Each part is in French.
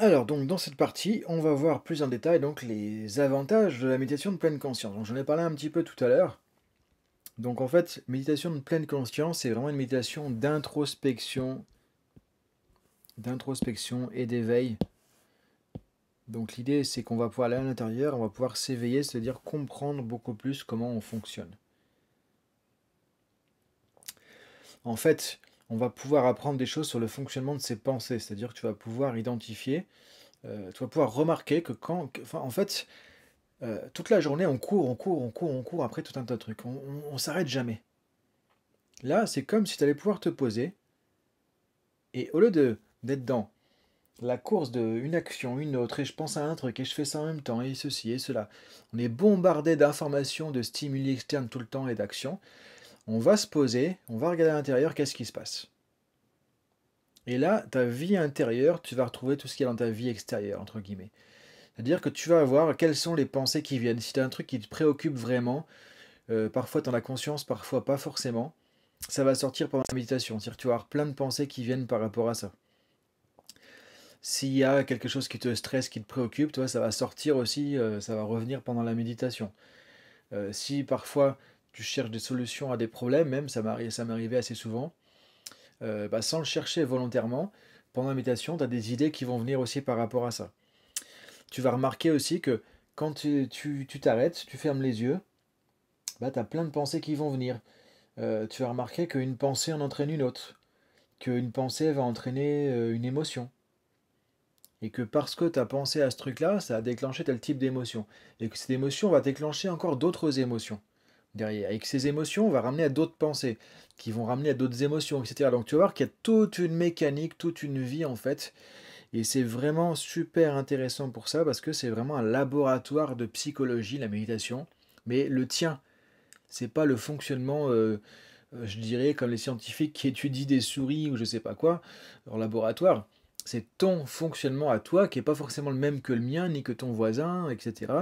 Alors donc dans cette partie, on va voir plus en détail donc les avantages de la méditation de pleine conscience. Donc j'en ai parlé un petit peu tout à l'heure. Donc en fait, méditation de pleine conscience, c'est vraiment une méditation d'introspection, d'introspection et d'éveil. Donc l'idée, c'est qu'on va pouvoir aller à l'intérieur, on va pouvoir s'éveiller, c'est-à-dire comprendre beaucoup plus comment on fonctionne. En fait, on va pouvoir apprendre des choses sur le fonctionnement de ses pensées. C'est-à-dire que tu vas pouvoir identifier, euh, tu vas pouvoir remarquer que quand. enfin en fait, euh, toute la journée, on court, on court, on court, on court après tout un tas de trucs. On, ne s'arrête jamais. Là, c'est comme si tu allais pouvoir te poser et au lieu de d'être dans la course d'une action, une autre, et je pense à un truc, et je fais ça en même temps, et ceci et cela. On est bombardé d'informations, de stimuli externes tout le temps et d'actions on va se poser, on va regarder à l'intérieur qu'est-ce qui se passe. Et là, ta vie intérieure, tu vas retrouver tout ce qu'il y a dans ta vie extérieure, entre guillemets. C'est-à-dire que tu vas voir quelles sont les pensées qui viennent. Si tu as un truc qui te préoccupe vraiment, euh, parfois tu en as conscience, parfois pas forcément, ça va sortir pendant la méditation. C'est-à-dire que tu vas avoir plein de pensées qui viennent par rapport à ça. S'il y a quelque chose qui te stresse, qui te préoccupe, toi, ça va sortir aussi, euh, ça va revenir pendant la méditation. Euh, si parfois tu cherches des solutions à des problèmes, même ça m'arrivait assez souvent, euh, bah, sans le chercher volontairement, pendant la tu as des idées qui vont venir aussi par rapport à ça. Tu vas remarquer aussi que quand tu t'arrêtes, tu, tu, fermes les yeux, bah, tu as plein de pensées qui vont venir. Euh, tu vas remarquer qu'une pensée en entraîne une autre, qu'une pensée va entraîner euh, une émotion, et que parce que tu as pensé à ce truc-là, ça a déclenché tel type d'émotion, et que cette émotion va déclencher encore d'autres émotions. Avec ces émotions, on va ramener à d'autres pensées, qui vont ramener à d'autres émotions, etc. Donc tu vas voir qu'il y a toute une mécanique, toute une vie en fait. Et c'est vraiment super intéressant pour ça, parce que c'est vraiment un laboratoire de psychologie, la méditation. Mais le tien, c'est pas le fonctionnement... Euh, euh, je dirais, comme les scientifiques qui étudient des souris ou je sais pas quoi en laboratoire. C'est ton fonctionnement à toi qui n'est pas forcément le même que le mien, ni que ton voisin, etc.,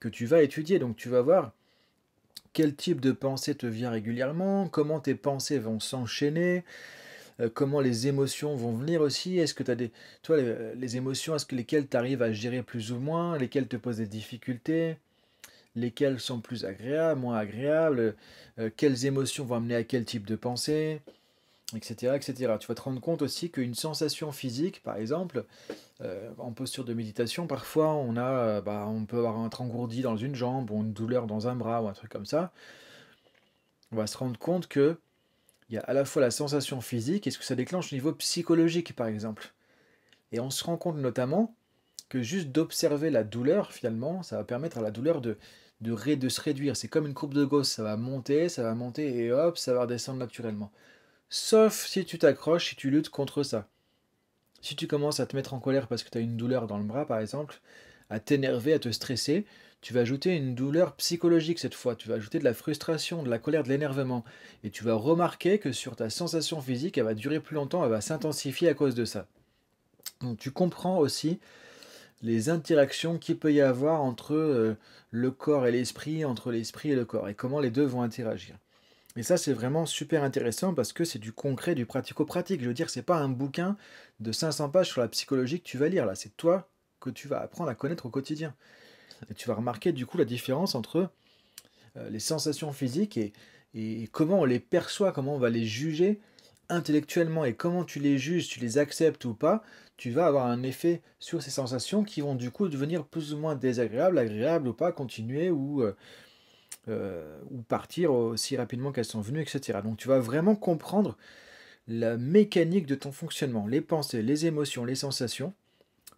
que tu vas étudier. Donc tu vas voir quel type de pensée te vient régulièrement, comment tes pensées vont s'enchaîner, euh, comment les émotions vont venir aussi, est-ce que tu as des toi, les, émotions, est-ce que lesquelles tu arrives à gérer plus ou moins, lesquelles te posent des difficultés, lesquelles sont plus agréables, moins agréables, euh, quelles émotions vont amener à quel type de pensée, etc., etc. Tu vas te rendre compte aussi qu'une sensation physique, par exemple, euh, en posture de méditation, parfois on a, euh, bah, on peut avoir un engourdi dans une jambe ou une douleur dans un bras ou un truc comme ça. On va se rendre compte que il y a à la fois la sensation physique et ce que ça déclenche au niveau psychologique, par exemple. Et on se rend compte notamment que juste d'observer la douleur, finalement, ça va permettre à la douleur de, de, de se réduire. C'est comme une courbe de gosse, ça va monter, ça va monter et hop, ça va redescendre naturellement. Sauf si tu t'accroches, si tu luttes contre ça. Si tu commences à te mettre en colère parce que tu as une douleur dans le bras, par exemple, à t'énerver, à te stresser, tu vas ajouter une douleur psychologique cette fois, tu vas ajouter de la frustration, de la colère, de l'énervement. Et tu vas remarquer que sur ta sensation physique, elle va durer plus longtemps, elle va s'intensifier à cause de ça. Donc tu comprends aussi les interactions qu'il peut y avoir entre euh, le corps et l'esprit, entre l'esprit et le corps, et comment les deux vont interagir. Et ça, c'est vraiment super intéressant parce que c'est du concret, du pratico-pratique. Je veux dire, c'est pas un bouquin de 500 pages sur la psychologie que tu vas lire. Là, c'est toi que tu vas apprendre à connaître au quotidien. Et tu vas remarquer du coup la différence entre euh, les sensations physiques et, et, comment on les perçoit, comment on va les juger intellectuellement et comment tu les juges, tu les acceptes ou pas, tu vas avoir un effet sur ces sensations qui vont du coup devenir plus ou moins désagréables, agréables ou pas, continuer ou... Euh, euh, ou partir aussi euh, rapidement qu'elles sont venues, etc. Donc tu vas vraiment comprendre la mécanique de ton fonctionnement, les pensées, les émotions, les sensations,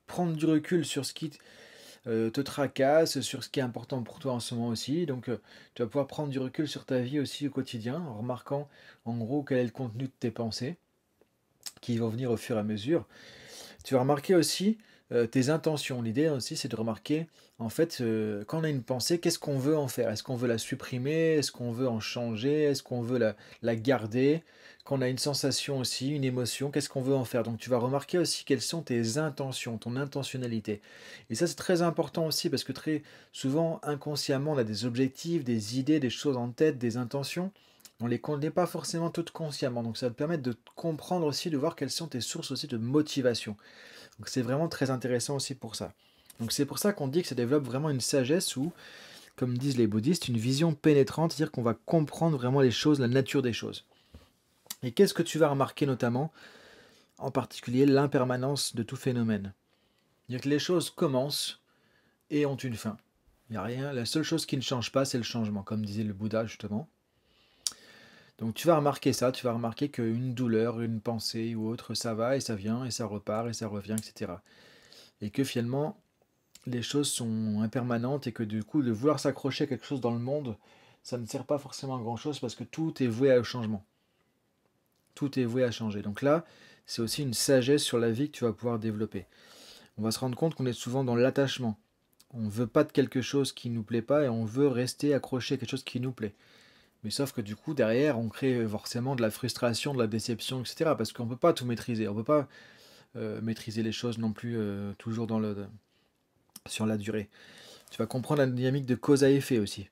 prendre du recul sur ce qui euh, te tracasse, sur ce qui est important pour toi en ce moment aussi. Donc tu vas pouvoir prendre du recul sur ta vie aussi au quotidien, en remarquant en gros quel est le contenu de tes pensées qui vont venir au fur et à mesure. Tu vas remarquer aussi euh, tes intentions. L'idée aussi, c'est de remarquer, en fait, euh, quand on a une pensée, qu'est-ce qu'on veut en faire Est-ce qu'on veut la supprimer Est-ce qu'on veut en changer Est-ce qu'on veut la, la garder Quand on a une sensation aussi, une émotion, qu'est-ce qu'on veut en faire Donc tu vas remarquer aussi quelles sont tes intentions, ton intentionnalité. Et ça, c'est très important aussi parce que très souvent, inconsciemment, on a des objectifs, des idées, des choses en tête, des intentions on les connaît pas forcément toutes consciemment. Donc ça va te permettre de comprendre aussi, de voir quelles sont tes sources aussi de motivation. Donc c'est vraiment très intéressant aussi pour ça. Donc c'est pour ça qu'on dit que ça développe vraiment une sagesse ou, comme disent les bouddhistes, une vision pénétrante, c'est-à-dire qu'on va comprendre vraiment les choses, la nature des choses. Et qu'est-ce que tu vas remarquer notamment En particulier l'impermanence de tout phénomène. dire que les choses commencent et ont une fin. Il a rien. La seule chose qui ne change pas, c'est le changement, comme disait le Bouddha justement. Donc tu vas remarquer ça, tu vas remarquer qu'une douleur, une pensée ou autre, ça va et ça vient et ça repart et ça revient, etc. Et que finalement, les choses sont impermanentes et que du coup, de vouloir s'accrocher à quelque chose dans le monde, ça ne sert pas forcément à grand-chose parce que tout est voué au changement. Tout est voué à changer. Donc là, c'est aussi une sagesse sur la vie que tu vas pouvoir développer. On va se rendre compte qu'on est souvent dans l'attachement. On ne veut pas de quelque chose qui ne nous plaît pas et on veut rester accroché à quelque chose qui nous plaît. Mais sauf que du coup, derrière, on crée forcément de la frustration, de la déception, etc. Parce qu'on ne peut pas tout maîtriser. On ne peut pas euh, maîtriser les choses non plus euh, toujours dans le, sur la durée. Tu vas comprendre la dynamique de cause à effet aussi.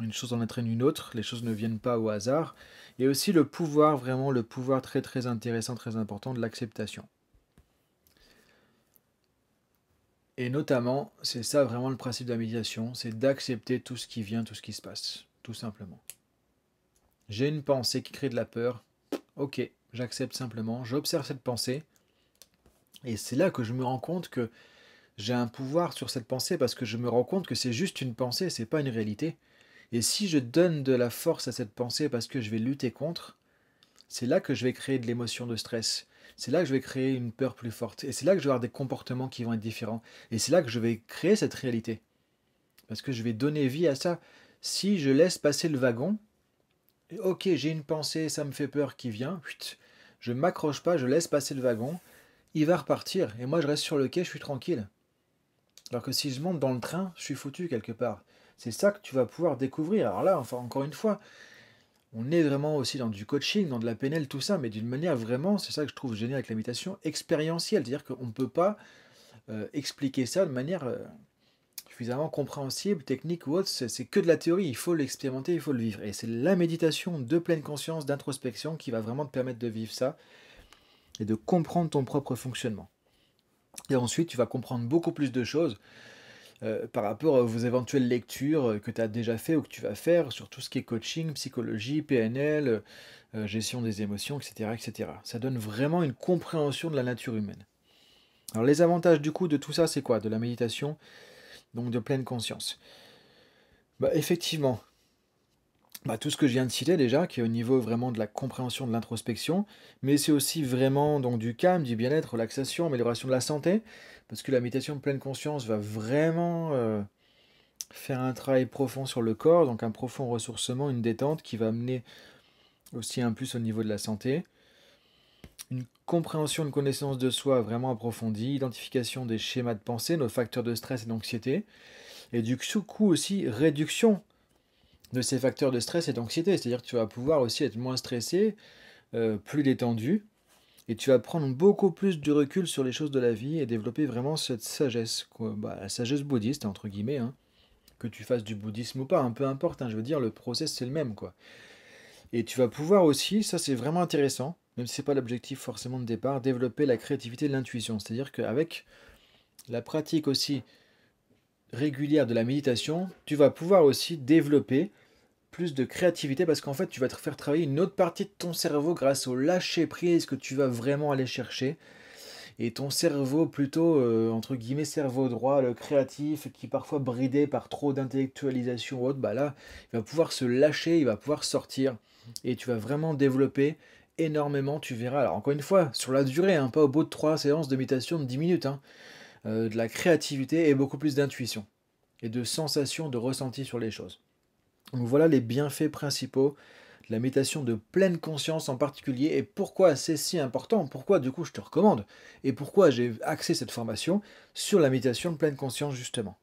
Une chose en entraîne une autre, les choses ne viennent pas au hasard. Et aussi le pouvoir, vraiment le pouvoir très très intéressant, très important de l'acceptation. Et notamment, c'est ça vraiment le principe de la médiation. c'est d'accepter tout ce qui vient, tout ce qui se passe, tout simplement. J'ai une pensée qui crée de la peur. Ok, j'accepte simplement, j'observe cette pensée. Et c'est là que je me rends compte que j'ai un pouvoir sur cette pensée parce que je me rends compte que c'est juste une pensée, c'est pas une réalité. Et si je donne de la force à cette pensée parce que je vais lutter contre, c'est là que je vais créer de l'émotion de stress. C'est là que je vais créer une peur plus forte. Et c'est là que je vais avoir des comportements qui vont être différents. Et c'est là que je vais créer cette réalité. Parce que je vais donner vie à ça. Si je laisse passer le wagon, ok, j'ai une pensée, ça me fait peur qui vient, je m'accroche pas, je laisse passer le wagon, il va repartir, et moi je reste sur le quai, je suis tranquille. Alors que si je monte dans le train, je suis foutu quelque part. C'est ça que tu vas pouvoir découvrir. Alors là, encore une fois, on est vraiment aussi dans du coaching, dans de la PNL, tout ça, mais d'une manière vraiment, c'est ça que je trouve génial avec l'imitation, expérientielle. C'est-à-dire qu'on ne peut pas euh, expliquer ça de manière euh, suffisamment compréhensible, technique ou autre, c'est que de la théorie, il faut l'expérimenter, il faut le vivre. Et c'est la méditation de pleine conscience, d'introspection qui va vraiment te permettre de vivre ça et de comprendre ton propre fonctionnement. Et ensuite, tu vas comprendre beaucoup plus de choses euh, par rapport à vos éventuelles lectures euh, que tu as déjà faites ou que tu vas faire sur tout ce qui est coaching, psychologie, PNL, euh, gestion des émotions, etc., etc. Ça donne vraiment une compréhension de la nature humaine. Alors les avantages du coup de tout ça, c'est quoi De la méditation donc de pleine conscience. Bah, effectivement, bah, tout ce que je viens de citer déjà, qui est au niveau vraiment de la compréhension de l'introspection, mais c'est aussi vraiment donc du calme, du bien-être, relaxation, amélioration de la santé, parce que la méditation de pleine conscience va vraiment euh, faire un travail profond sur le corps, donc un profond ressourcement, une détente qui va amener aussi un plus au niveau de la santé une compréhension, une connaissance de soi vraiment approfondie, identification des schémas de pensée, nos facteurs de stress et d'anxiété, et du coup aussi réduction de ces facteurs de stress et d'anxiété. C'est-à-dire que tu vas pouvoir aussi être moins stressé, euh, plus détendu, et tu vas prendre beaucoup plus de recul sur les choses de la vie et développer vraiment cette sagesse, quoi. Bah, la sagesse bouddhiste, entre guillemets, hein. que tu fasses du bouddhisme ou pas, un hein, peu importe, hein, je veux dire, le process c'est le même. quoi. Et tu vas pouvoir aussi, ça c'est vraiment intéressant, même si ce n'est pas l'objectif forcément de départ, développer la créativité de l'intuition. C'est-à-dire qu'avec la pratique aussi régulière de la méditation, tu vas pouvoir aussi développer plus de créativité parce qu'en fait, tu vas te faire travailler une autre partie de ton cerveau grâce au lâcher-prise que tu vas vraiment aller chercher. Et ton cerveau plutôt, euh, entre guillemets, cerveau droit, le créatif, qui est parfois bridé par trop d'intellectualisation ou autre, bah là, il va pouvoir se lâcher, il va pouvoir sortir. Et tu vas vraiment développer énormément, tu verras. Alors encore une fois, sur la durée, un hein, pas au bout de trois séances de méditation de 10 minutes, hein. euh, de la créativité et beaucoup plus d'intuition et de sensation de ressenti sur les choses. Donc voilà les bienfaits principaux de la méditation de pleine conscience en particulier et pourquoi c'est si important, pourquoi du coup je te recommande et pourquoi j'ai axé cette formation sur la méditation de pleine conscience justement.